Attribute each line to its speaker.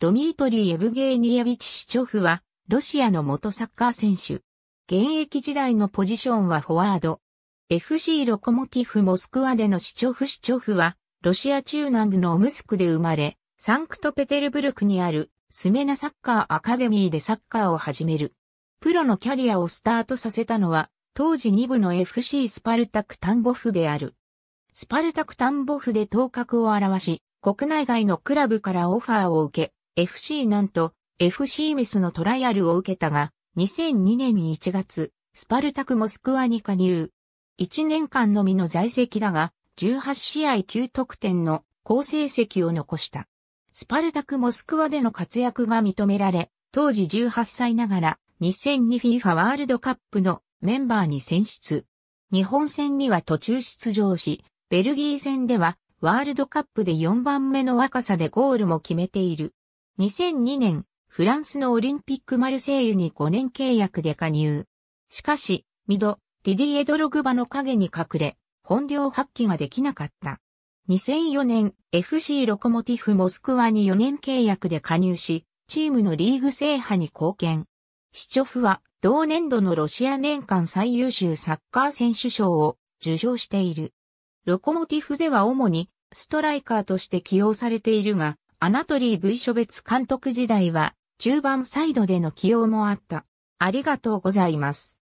Speaker 1: ドミートリー・エブゲーニエビチ・シチョフは、ロシアの元サッカー選手。現役時代のポジションはフォワード。FC ロコモティフ・モスクワでのシチョフ・シチョフは、ロシア中南部のオムスクで生まれ、サンクトペテルブルクにあるスメナサッカーアカデミーでサッカーを始める。プロのキャリアをスタートさせたのは、当時2部の FC スパルタクタンボフである。スパルタクタンボフで頭角を表し、国内外のクラブからオファーを受け、FC なんと FC ミスのトライアルを受けたが、2002年1月、スパルタクモスクワに加入。1年間のみの在籍だが、18試合9得点の好成績を残した。スパルタクモスクワでの活躍が認められ、当時18歳ながら 2002FIFA ワールドカップのメンバーに選出。日本戦には途中出場し、ベルギー戦ではワールドカップで4番目の若さでゴールも決めている。2002年、フランスのオリンピックマルセイユに5年契約で加入。しかし、ミド、ディディエ・ドログバの影に隠れ、本領発揮ができなかった。2004年、FC ロコモティフ・モスクワに4年契約で加入し、チームのリーグ制覇に貢献。シチョフは、同年度のロシア年間最優秀サッカー選手賞を受賞している。ロコモティフでは主にストライカーとして起用されているが、アナトリー・ V 諸別監督時代は中盤サイドでの起用もあった。ありがとうございま
Speaker 2: す。